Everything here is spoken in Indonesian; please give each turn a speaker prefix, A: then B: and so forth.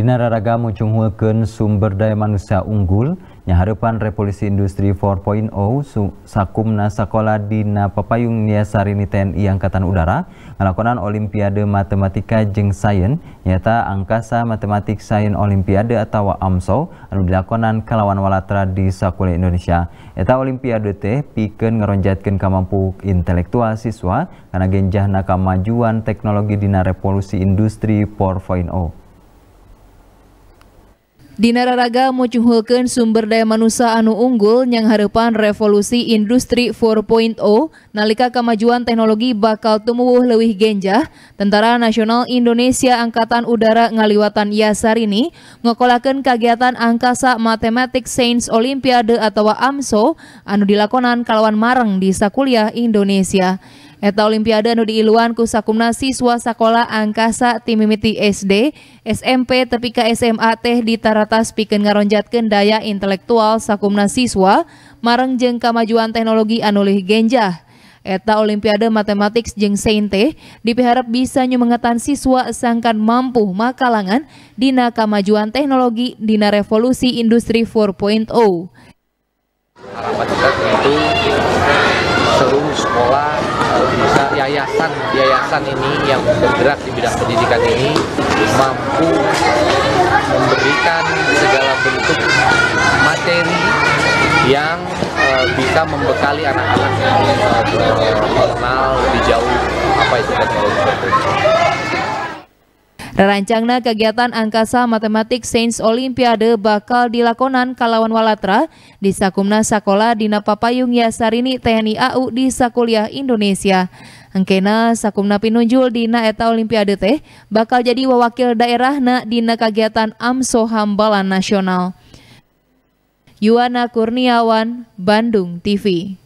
A: Dinararagamu cunghuakeun sumber daya manusia unggul nyaharapan revolusi industri 4.0 sakumna sekolah dina papayung niasarini TNI Angkatan Udara melakukan Olimpiade Matematika jeng Sains nyata Angkasa Matematik sain Olimpiade atau AMSO anu dilakonan kalawan walatra di sekolah Indonesia eta Olimpiade teh piken ngeronjatkan kamampu intelektual siswa karena genjahna kemajuan teknologi dina revolusi industri 4.0
B: Dinararaga mucunghulkeun sumber daya manusia anu unggul yang harapan revolusi industri 4.0 nalika kemajuan teknologi bakal tumbuh lebih genjah, Tentara Nasional Indonesia Angkatan Udara ngaliwatan Yasar ini ngokolakeun kegiatan angkasa matematik Sains Olimpiade atau AMSO anu dilakonan kalawan marang di Sakuliah Indonesia. Eta Olimpiade anu diiluan ku sakumna siswa sekolah angkasa timimiti SD, SMP terpikat SMA teh ditaratas piken ngaronjatkeun daya intelektual sakumna siswa mareng jeng kamajuan teknologi anulih genjah. Eta Olimpiade Matematik jeng Sainte dipiharap bisa nyemengetan siswa sangkan mampu makalangan dina kamajuan teknologi dina revolusi industri 4.0.
A: Harapan kita tentu seluruh sekolah yayasan ini yang bergerak di bidang pendidikan ini mampu memberikan segala bentuk materi yang uh, bisa membekali anak-anak yang uh, mengenal lebih jauh apa itu teknologi
B: Rancangna kegiatan angkasa matematik Sains Olimpiade bakal dilakonan kalawan walatra di Sakumna Sakola Dina Papayung Yasarini TNI AU di Sakuliah Indonesia. Engkena sakumna pinunjul dina eta Olimpiade teh bakal jadi wawakil daerahna dina kegiatan AMSO Hambalan Nasional. Yuwana Kurniawan, Bandung TV.